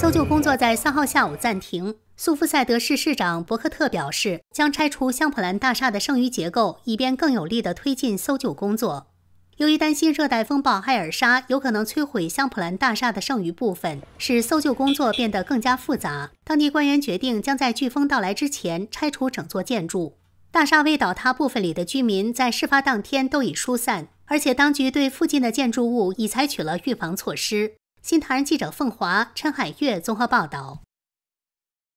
搜救工作在三号下午暂停。苏富塞德市市长伯克特表示，将拆除香普兰大厦的剩余结构，以便更有力地推进搜救工作。由于担心热带风暴艾尔莎有可能摧毁香普兰大厦的剩余部分，使搜救工作变得更加复杂，当地官员决定将在飓风到来之前拆除整座建筑。大厦未倒塌部分里的居民在事发当天都已疏散，而且当局对附近的建筑物已采取了预防措施。《新唐人记者》凤华、陈海月综合报道。